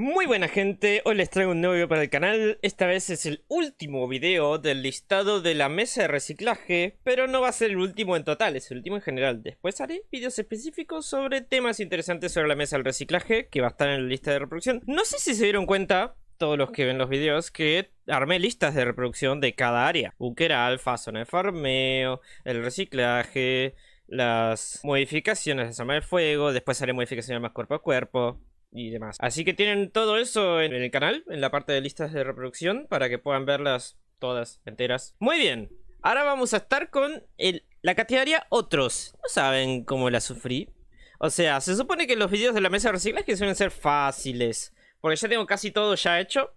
Muy buena gente, hoy les traigo un nuevo video para el canal, esta vez es el último video del listado de la mesa de reciclaje, pero no va a ser el último en total, es el último en general. Después haré videos específicos sobre temas interesantes sobre la mesa del reciclaje, que va a estar en la lista de reproducción. No sé si se dieron cuenta, todos los que ven los videos, que armé listas de reproducción de cada área. buquera alfa, zona de farmeo, el reciclaje... Las modificaciones de arma de fuego, después haré modificaciones más cuerpo a cuerpo, y demás. Así que tienen todo eso en el canal, en la parte de listas de reproducción, para que puedan verlas todas enteras. Muy bien, ahora vamos a estar con el, la categoría Otros. No saben cómo la sufrí. O sea, se supone que los videos de la mesa de reciclaje suelen ser fáciles, porque ya tengo casi todo ya hecho,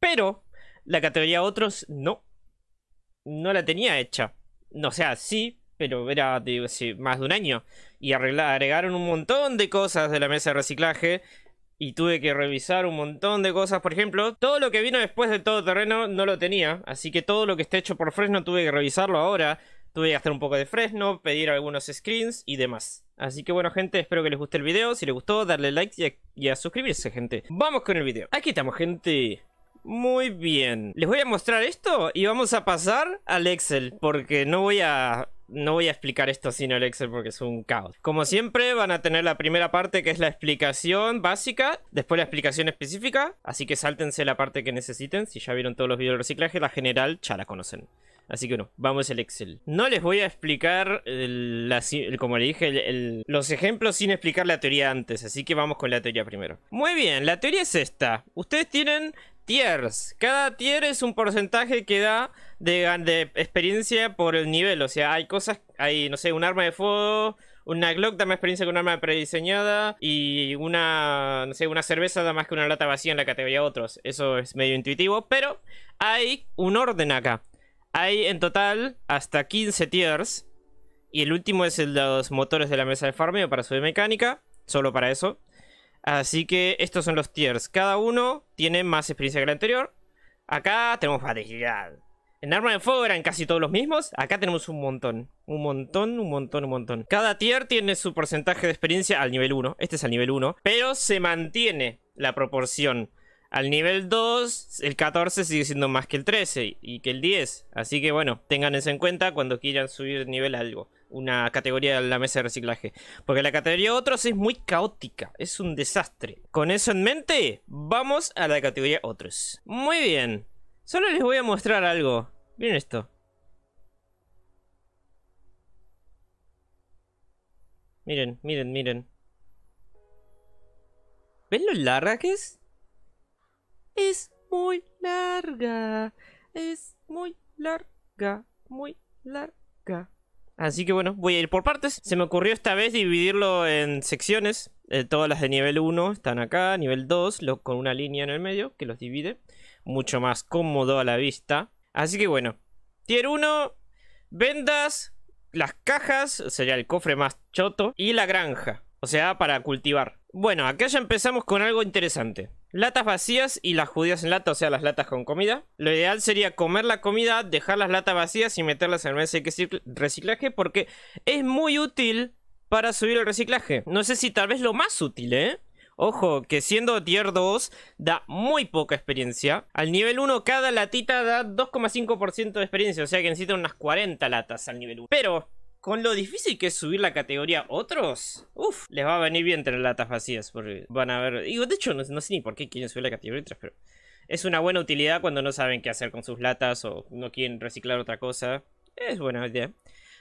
pero la categoría Otros no. No la tenía hecha. No, o sea, sí, pero era digo, más de un año. Y agregaron un montón de cosas de la mesa de reciclaje y tuve que revisar un montón de cosas. Por ejemplo, todo lo que vino después de todo terreno no lo tenía, así que todo lo que esté hecho por Fresno tuve que revisarlo ahora. Tuve que hacer un poco de Fresno, pedir algunos screens y demás. Así que bueno gente, espero que les guste el video. Si les gustó, darle like y a, y a suscribirse gente. Vamos con el video. Aquí estamos gente. Muy bien. Les voy a mostrar esto y vamos a pasar al Excel porque no voy a no voy a explicar esto sin el Excel porque es un caos. Como siempre, van a tener la primera parte que es la explicación básica, después la explicación específica, así que sáltense la parte que necesiten. Si ya vieron todos los videos de reciclaje, la general ya la conocen. Así que bueno, vamos al Excel. No les voy a explicar, como le dije, los ejemplos sin explicar la teoría antes. Así que vamos con la teoría primero. Muy bien, la teoría es esta. Ustedes tienen tiers. Cada tier es un porcentaje que da de, experiencia por el nivel. O sea, hay cosas, hay, no sé, un arma de fuego, una Glock da más experiencia que un arma prediseñada y una, no sé, una cerveza da más que una lata vacía en la categoría otros. Eso es medio intuitivo, pero hay un orden acá. Hay en total hasta 15 tiers. Y el último es el de los motores de la mesa de farmeo para subir mecánica. Solo para eso. Así que estos son los tiers. Cada uno tiene más experiencia que el anterior. Acá tenemos variedad. En arma de fuego eran casi todos los mismos. Acá tenemos un montón. Un montón, un montón, un montón. Cada tier tiene su porcentaje de experiencia al nivel 1. Este es al nivel 1. Pero se mantiene la proporción. Al nivel 2, el 14 sigue siendo más que el 13 y que el 10. Así que bueno, tengan eso en cuenta cuando quieran subir nivel algo una categoría de la mesa de reciclaje. Porque la categoría otros es muy caótica, es un desastre. Con eso en mente, vamos a la categoría otros. Muy bien, solo les voy a mostrar algo. Miren esto. Miren, miren, miren. ¿Ven lo larga que es? Es muy larga. Es muy larga. Muy larga. Así que bueno, voy a ir por partes. Se me ocurrió esta vez dividirlo en secciones. Eh, todas las de nivel 1 están acá, nivel 2, lo, con una línea en el medio que los divide. Mucho más cómodo a la vista. Así que bueno, tier 1, vendas, las cajas, sería el cofre más choto, y la granja, o sea, para cultivar. Bueno, acá ya empezamos con algo interesante. Latas vacías y las judías en lata, o sea, las latas con comida. Lo ideal sería comer la comida, dejar las latas vacías y meterlas en el reciclaje porque es muy útil para subir el reciclaje. No sé si tal vez lo más útil, ¿eh? Ojo, que siendo tier 2 da muy poca experiencia. Al nivel 1 cada latita da 2,5% de experiencia, o sea que necesitan unas 40 latas al nivel 1. Pero con lo difícil que es subir la categoría otros, uff, les va a venir bien tener latas vacías, porque van a ver... Digo, de hecho, no, sé ni por qué quieren subir la categoría otros, pero... Es una buena utilidad cuando no saben qué hacer con sus latas o no quieren reciclar otra cosa. Es buena idea.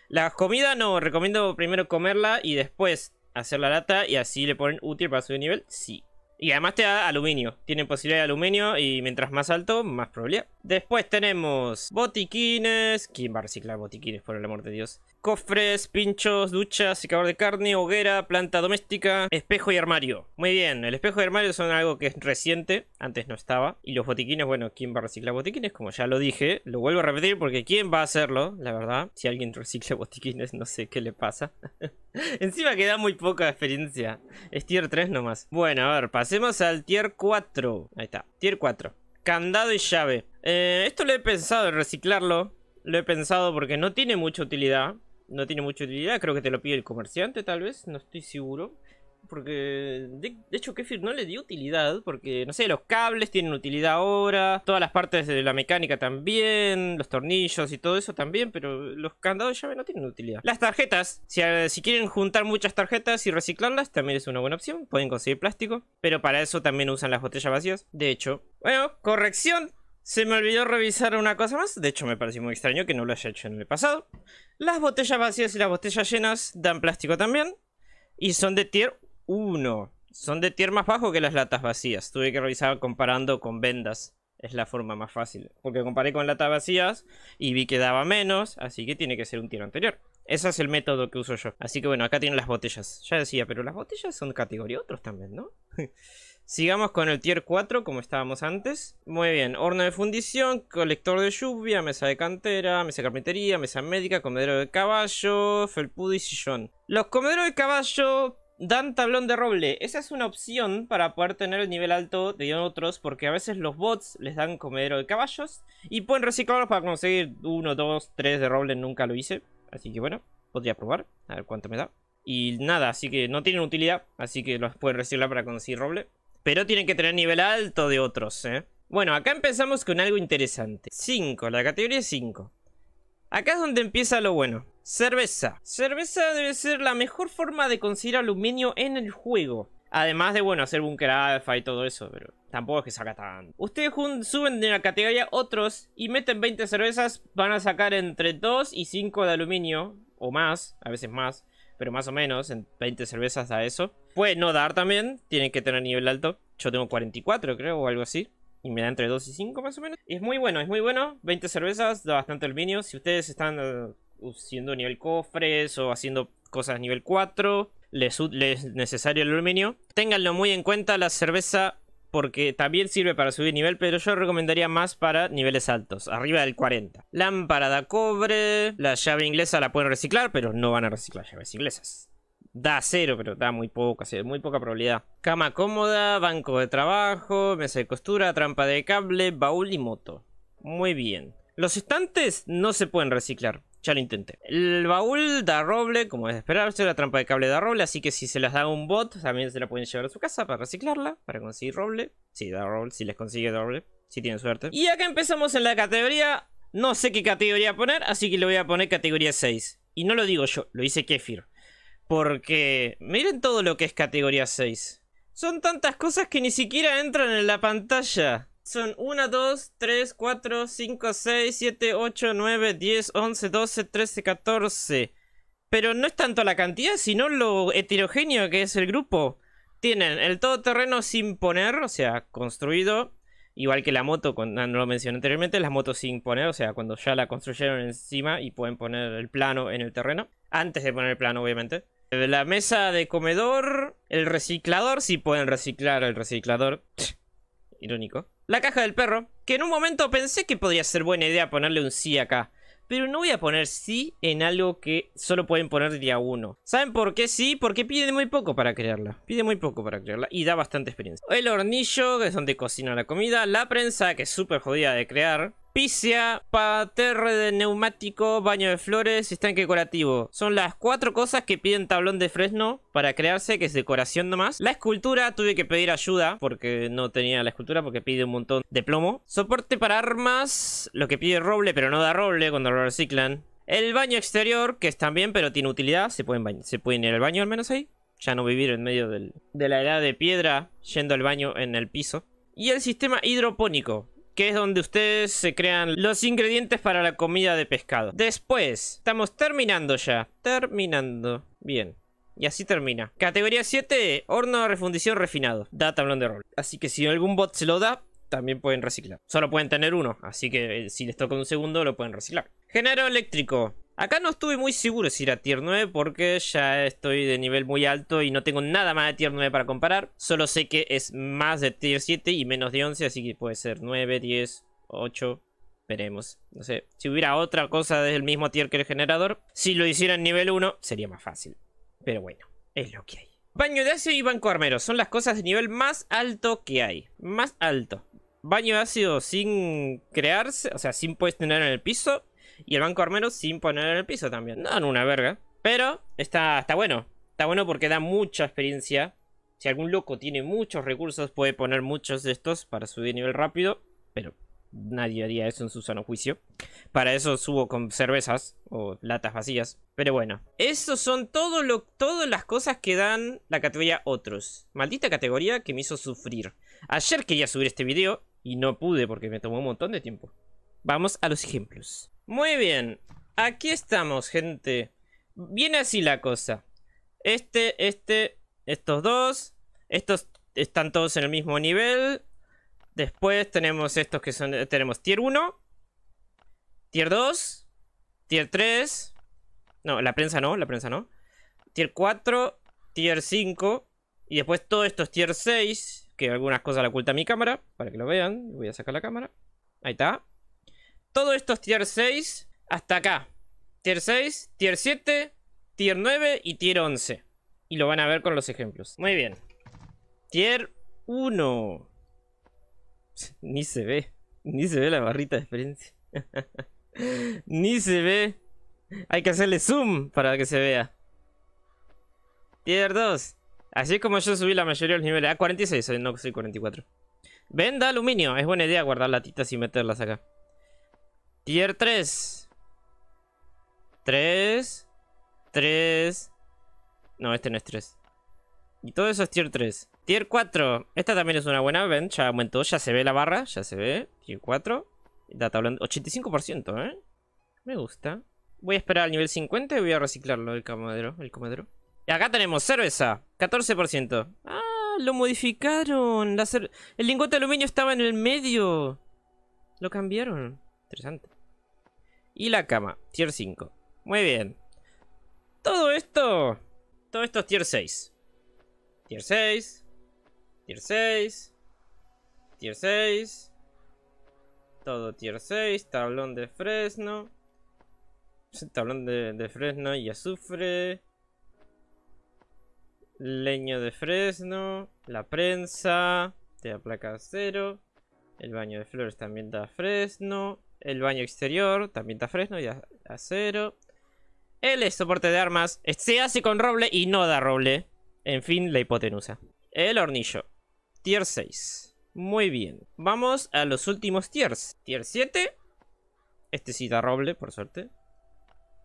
La comida no, recomiendo primero comerla y después hacer la lata y así le ponen útil para subir nivel. Sí, y además te da aluminio. Tiene posibilidad de aluminio y mientras más alto, más probabilidad. Después tenemos botiquines. ¿Quién va a reciclar botiquines, por el amor de Dios? Cofres, pinchos, duchas, secador de carne, hoguera, planta doméstica, espejo y armario. Muy bien, el espejo y armario son algo que es reciente, antes no estaba. Y los botiquines, bueno, ¿quién va a reciclar botiquines? Como ya lo dije, lo vuelvo a repetir porque ¿quién va a hacerlo? La verdad, si alguien recicla botiquines, no sé qué le pasa. Encima queda muy poca experiencia. Es tier 3 nomás. Bueno, a ver, pasemos al tier 4. Ahí está, tier 4. Candado y llave. Eh, esto lo he pensado, reciclarlo. Lo he pensado porque no tiene mucha utilidad. No tiene mucha utilidad, creo que te lo pide el comerciante tal vez, no estoy seguro porque de, hecho Kefir no le dio utilidad, porque no sé, los cables tienen utilidad ahora, todas las partes de la mecánica también, los tornillos y todo eso también, pero los candados de llave no tienen utilidad. Las tarjetas, si, eh, si quieren juntar muchas tarjetas y reciclarlas, también es una buena opción, pueden conseguir plástico, pero para eso también usan las botellas vacías, de hecho. Bueno, corrección, se me olvidó revisar una cosa más, de hecho me pareció muy extraño que no lo haya hecho en el pasado. Las botellas vacías y las botellas llenas dan plástico también. Y son de tier 1. Son de tier más bajo que las latas vacías. Tuve que revisar comparando con vendas. Es la forma más fácil. Porque comparé con latas vacías y vi que daba menos. Así que tiene que ser un tier anterior. Ese es el método que uso yo. Así que bueno, acá tienen las botellas. Ya decía, pero las botellas son categoría otros también, ¿no? Sigamos con el tier 4 como estábamos antes. Muy bien, horno de fundición, colector de lluvia, mesa de cantera, mesa de carpintería, mesa médica, comedero de caballo, felpudo y sillón. Los comederos de caballo Dan tablón de roble. Esa es una opción para poder tener el nivel alto de otros, porque a veces los bots les dan comedero de caballos y pueden reciclarlos para conseguir uno, 2, 3 de roble. Nunca lo hice, así que bueno, podría probar, a ver cuánto me da. Y nada, así que no tienen utilidad, así que los pueden reciclar para conseguir roble. Pero tienen que tener nivel alto de otros, ¿eh? Bueno, acá empezamos con algo interesante. 5, la categoría 5. Acá es donde empieza lo bueno. Cerveza. Cerveza debe ser la mejor forma de conseguir aluminio en el juego. Además de, bueno, hacer Bunker alfa y todo eso, pero tampoco es que saca tan... Ustedes suben de la categoría otros y meten 20 cervezas, van a sacar entre 2 y 5 de aluminio, o más, a veces más, pero más o menos, en 20 cervezas da eso. Puede no dar también, tienen que tener nivel alto. Yo tengo 44 creo, o algo así. Y me da entre 2 y 5 más o menos. es muy bueno, es muy bueno. 20 cervezas, da bastante aluminio. Si ustedes están siendo nivel cofres o haciendo cosas nivel 4, les, es necesario el aluminio. Ténganlo muy en cuenta la cerveza porque también sirve para subir nivel, pero yo recomendaría más para niveles altos, arriba del 40. Lámpara de cobre, la llave inglesa la pueden reciclar, pero no van a reciclar llaves inglesas. Da cero, pero da muy poca, muy poca probabilidad. Cama cómoda, banco de trabajo, mesa de costura, trampa de cable, baúl y moto. Muy bien. Los estantes no se pueden reciclar ya lo intenté. El baúl da roble, como es de esperarse, la trampa de cable da roble, así que si se las da un bot, también se la pueden llevar a su casa para reciclarla, para conseguir roble. sí, da roble, si les consigue roble, si tienen suerte. Y acá empezamos en la categoría, no sé qué categoría poner, así que le voy a poner categoría 6. Y no lo digo yo, lo hice Kefir. Porque miren todo lo que es categoría 6. Son tantas cosas que ni siquiera entran en la pantalla son 1, 2, 3, 4, 5, 6, 7, 8, 9, 10, 11, 12, 13, 14. Pero no es tanto la cantidad, sino lo heterogéneo que es el grupo. Tienen el todoterreno sin poner, o sea, construido. Igual que la moto, cuando ah, no lo mencioné anteriormente, las motos sin poner, o sea, cuando ya la construyeron encima y pueden poner el plano en el terreno. Antes de poner el plano, obviamente. Eh, la mesa de comedor, el reciclador, si sí pueden reciclar el reciclador. Irónico la caja del perro, que en un momento pensé que podría ser buena idea ponerle un sí acá. Pero no voy a poner sí en algo que solo pueden poner día 1. ¿Saben por qué sí? Porque pide muy poco para crearla. Pide muy poco para crearla y da bastante experiencia. El hornillo, que es donde cocina la comida. La prensa, que es súper jodida de crear. Picia, paterre de neumático, baño de flores, estanque decorativo. Son las cuatro cosas que piden tablón de fresno para crearse, que es decoración nomás. La escultura, tuve que pedir ayuda porque no tenía la escultura porque pide un montón de plomo. Soporte para armas, lo que pide roble, pero no da roble cuando lo reciclan. El baño exterior, que es bien pero tiene utilidad. Se pueden, se pueden ir al baño al menos ahí. Ya no vivir en medio de la edad de piedra yendo al baño en el piso. Y el sistema hidropónico, que es donde ustedes se crean los ingredientes para la comida de pescado. Después, estamos terminando ya. Terminando. Bien. Y así termina. Categoría 7, horno de refundición refinado. Da tablón de rol. Así que si algún bot se lo da, también pueden reciclar. Solo pueden tener uno, así que eh, si les toca un segundo lo pueden reciclar. Genero eléctrico. Acá no estuve muy seguro si era tier 9 porque ya estoy de nivel muy alto y no tengo nada más de tier 9 para comparar. Solo sé que es más de tier 7 y menos de 11, así que puede ser 9, 10, 8, veremos. No sé, si hubiera otra cosa del mismo tier que el generador, si lo hiciera en nivel 1 sería más fácil. Pero bueno, es lo que hay. Baño de ácido y banco armero son las cosas de nivel más alto que hay. Más alto. Baño de ácido sin crearse, o sea, sin tener en el piso y el Banco Armero sin poner en el piso también. No, en una verga. Pero está, está bueno. Está bueno porque da mucha experiencia. Si algún loco tiene muchos recursos, puede poner muchos de estos para subir nivel rápido. Pero nadie haría eso en su sano juicio. Para eso subo con cervezas o latas vacías. Pero bueno, esos son todo lo, todas las cosas que dan la categoría otros. Maldita categoría que me hizo sufrir. Ayer quería subir este video y no pude porque me tomó un montón de tiempo. Vamos a los ejemplos. Muy bien, aquí estamos, gente. Viene así la cosa. Este, este, estos dos. Estos están todos en el mismo nivel. Después tenemos estos que son... Tenemos tier 1. Tier 2. Tier 3. No, la prensa no, la prensa no. Tier 4. Tier 5. Y después todos estos tier 6. Que algunas cosas la oculta mi cámara. Para que lo vean. Voy a sacar la cámara. Ahí está. Todo esto es tier 6 hasta acá. Tier 6, tier 7, tier 9 y tier 11. Y lo van a ver con los ejemplos. Muy bien. Tier 1. Ni se ve. Ni se ve la barrita de experiencia. Ni se ve. Hay que hacerle zoom para que se vea. Tier 2. Así es como yo subí la mayoría de los niveles. Ah, 46, no soy 44. Venda aluminio. Es buena idea guardar latitas y meterlas acá. Tier 3. 3. 3. No, este no es 3. Y todo eso es tier 3. Tier 4. Esta también es una buena. Ven, ya aumentó. Ya se ve la barra. Ya se ve. Tier 4. Data hablando. 85%, ¿eh? Me gusta. Voy a esperar al nivel 50 y voy a reciclarlo el comedero El comadero. Y acá tenemos cerveza. 14%. Ah, lo modificaron. el lingote de aluminio estaba en el medio. Lo cambiaron. Interesante. Y la cama, tier 5. Muy bien. Todo esto... Todo esto es tier 6. Tier 6. Tier 6. Tier 6. Todo tier 6. Tablón de fresno. Tablón de, fresno y azufre. Leño de fresno. La prensa. Te da placa cero. El baño de flores también da fresno. El baño exterior, también está fresno, ya acero. El soporte de armas se hace con roble y no da roble. En fin, la hipotenusa. El hornillo. Tier 6. Muy bien. Vamos a los últimos tiers. Tier 7. Este sí da roble, por suerte.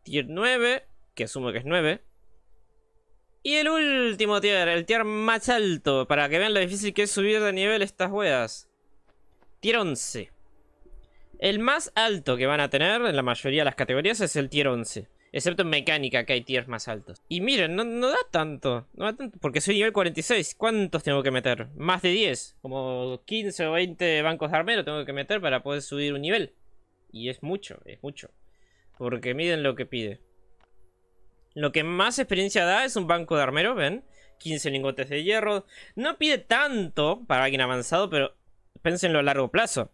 Tier 9, que asumo que es 9. Y el último tier, el tier más alto, para que vean lo difícil que es subir de nivel estas weas. Tier 11. El más alto que van a tener en la mayoría de las categorías es el tier 11. Excepto en mecánica, que hay tiers más altos. Y miren, no, da tanto. No da tanto, porque soy nivel 46. ¿Cuántos tengo que meter? Más de 10. Como 15 o 20 bancos de armero tengo que meter para poder subir un nivel. Y es mucho, es mucho. Porque miren lo que pide. Lo que más experiencia da es un banco de armero, ¿ven? 15 lingotes de hierro. No pide tanto para alguien avanzado, pero pénsenlo a largo plazo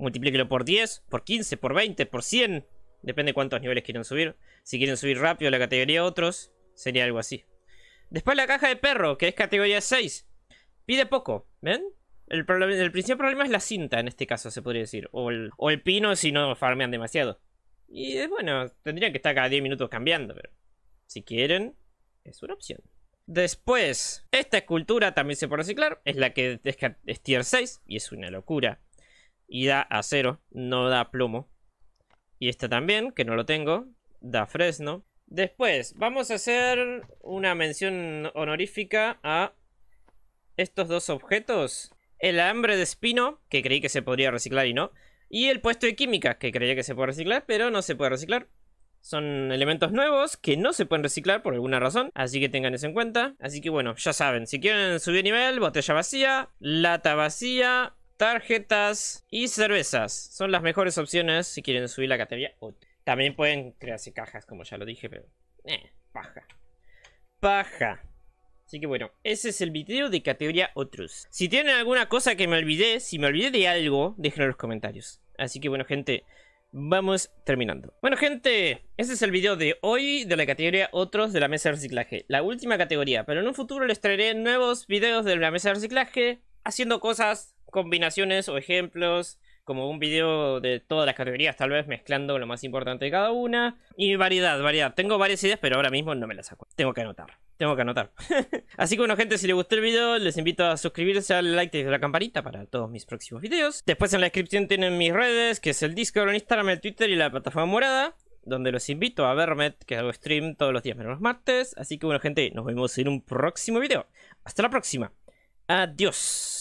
multiplíquelo por 10, por 15, por 20, por 100. Depende cuántos niveles quieren subir. Si quieren subir rápido la categoría otros, sería algo así. Después la caja de perro, que es categoría 6. Pide poco, ¿ven? El, principal problema es la cinta en este caso, se podría decir. O el, pino si no farmean demasiado. Y eh, bueno, tendrían que estar cada 10 minutos cambiando, pero si quieren, es una opción. Después, esta escultura también se puede reciclar. Es la que es tier 6 y es una locura y da acero, no da plomo. Y esta también, que no lo tengo, da fresno. Después, vamos a hacer una mención honorífica a estos dos objetos. El hambre de espino, que creí que se podría reciclar y no. Y el puesto de química, que creía que se puede reciclar, pero no se puede reciclar. Son elementos nuevos que no se pueden reciclar por alguna razón, así que tengan eso en cuenta. Así que bueno, ya saben, si quieren subir nivel, botella vacía, lata vacía, tarjetas y cervezas. Son las mejores opciones si quieren subir la categoría. también pueden crearse cajas, como ya lo dije, pero... Eh, paja. Paja. Así que bueno, ese es el video de categoría otros. Si tienen alguna cosa que me olvidé, si me olvidé de algo, déjenlo en los comentarios. Así que bueno, gente, vamos terminando. Bueno, gente, ese es el video de hoy de la categoría otros de la mesa de reciclaje. La última categoría, pero en un futuro les traeré nuevos videos de la mesa de reciclaje haciendo cosas, combinaciones o ejemplos, como un video de todas las categorías, tal vez mezclando lo más importante de cada una. Y variedad, variedad. Tengo varias ideas, pero ahora mismo no me las saco. Tengo que anotar. Tengo que anotar. Así que bueno, gente, si les gustó el video, les invito a suscribirse, al like y a la campanita para todos mis próximos videos. Después en la descripción tienen mis redes, que es el Discord, el Instagram, el Twitter y la plataforma morada donde los invito a verme, que hago stream todos los días menos los martes. Así que bueno, gente, nos vemos en un próximo video. Hasta la próxima. Adiós.